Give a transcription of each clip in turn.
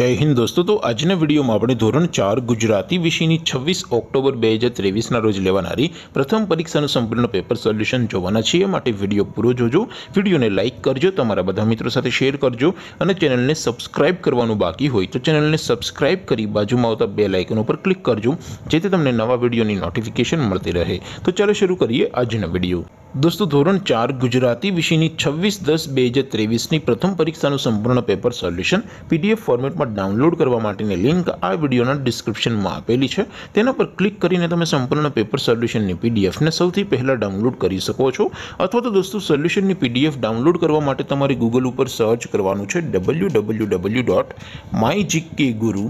जय हिंद दोस्तों तो आज ने वीडियो में अपने ધોરણ 4 ગુજરાતી વિષયની 26 ઓક્ટોબર 2023 ના રોજ લેવાણારી પ્રથમ પરીક્ષાનું સંપૂર્ણ પેપર સોલ્યુશન જોવા ના છે એ માટે વિડિયો પૂરો જોજો વિડિયોને લાઈક કરજો તમારા બધા મિત્રો સાથે શેર કરજો અને ચેનલને સબ્સ્ક્રાઇબ કરવાનું બાકી હોય તો ચેનલને સબ્સ્ક્રાઇબ કરી બાજુમાં ઉતા બેલ આઇકન ઉપર ક્લિક કરજો જેથી તમને નવા વિડિયોની નોટિફિકેશન મળતી રહે તો ચાલો શરૂ કરીએ આજનો વિડિયો દોસ્તો ધોરણ ચાર ગુજરાતી વિષયની છવ્વીસ દસ બે હજાર ત્રેવીસની પ્રથમ પરીક્ષાનું સંપૂર્ણ પેપર સોલ્યુશન પીડીએફ ફોર્મેટમાં ડાઉનલોડ કરવા માટેની લિંક આ વિડીયોના ડિસ્ક્રિપ્શનમાં આપેલી છે તેના પર ક્લિક કરીને તમે સંપૂર્ણ પેપર સોલ્યુશનની પીડીએફને સૌથી પહેલાં ડાઉનલોડ કરી શકો છો અથવા તો દોસ્તો સોલ્યુશનની પીડીએફ ડાઉનલોડ કરવા માટે તમારે ગૂગલ ઉપર સર્ચ કરવાનું છે W W W dot my GK guru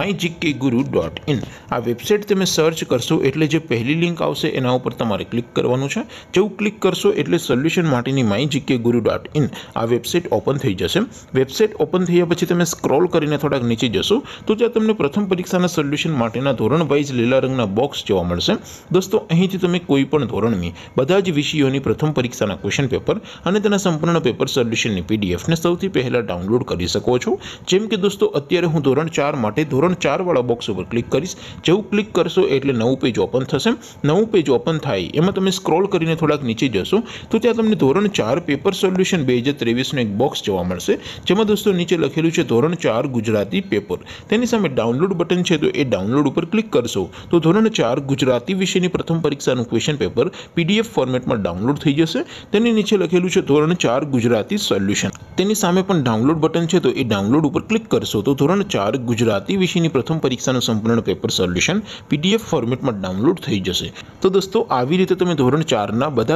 my GK ગુરુ ડોટ ઇન આ વેબસાઇટ તમે સર્ચ કરશો એટલે જે પહેલી લિંક આવશે એના ઉપર તમારે ક્લિક કરવાનું છે જેવું ક્લિક કરશો એટલે સોલ્યુશન માટીની માઈ જીકે ગુરુ ડોટ ઇન આ વેબસાઈટ ઓપન થઈ જશે વેબસાઈટ ઓપન થઈયા પછી તમે સ્ક્રોલ કરીને થોડાક નીચે જશો તો જે તમને પ્રથમ પરીક્ષાના સોલ્યુશન માટેના ધોરણ વાઈઝ લેલા રંગના બોક્સ જોવા મળશે દોસ્તો અહીંથી તમે કોઈપણ ધોરણની બધા જ વિષયોની પ્રથમ પરીક્ષાના ક્વેશ્ચન પેપર અને તેના સંપૂર્ણના પેપર સોલ્યુશનની પીડીએફ ને સૌથી પહેલા ડાઉનલોડ કરી શકો છો જેમ કે દોસ્તો અત્યારે હું ધોરણ 4 માટે ધોરણ 4 વાળો બોક્સ ઉપર ક્લિક કરીશ જેવું ક્લિક કરશો એટલે નવું પેજ ઓપન થશે નવું પેજ ઓપન થઈ એમાં તમે સ્ક્રોલ કરીને થોડાક નીચે જોશો તો તે તમને ધોરણ 4 પેપર સોલ્યુશન 2023 નો એક બોક્સ જોવા મળશે જેમાં દોસ્તો નીચે લખેલું છે ધોરણ 4 ગુજરાતી પેપર તેની સામે ડાઉનલોડ બટન છે તો એ ડાઉનલોડ ઉપર ક્લિક કરશો તો ધોરણ 4 ગુજરાતી વિષયની પ્રથમ પરીક્ષાનું ક્વેશ્ચન પેપર પીડીએફ ફોર્મેટમાં ડાઉનલોડ થઈ જશે તેની નીચે લખેલું છે ધોરણ 4 ગુજરાતી સોલ્યુશન તેની સામે પણ ડાઉનલોડ બટન છે તો એ ડાઉનલોડ ઉપર ક્લિક કરશો તો ધોરણ 4 ગુજરાતી વિષયની પ્રથમ પરીક્ષાનું સંપૂર્ણ પેપર સોલ્યુશન પીડીએફ ફોર્મેટમાં ડાઉનલોડ થઈ જશે તો દોસ્તો આવી રીતે તમે ધોરણ 4 ના બધ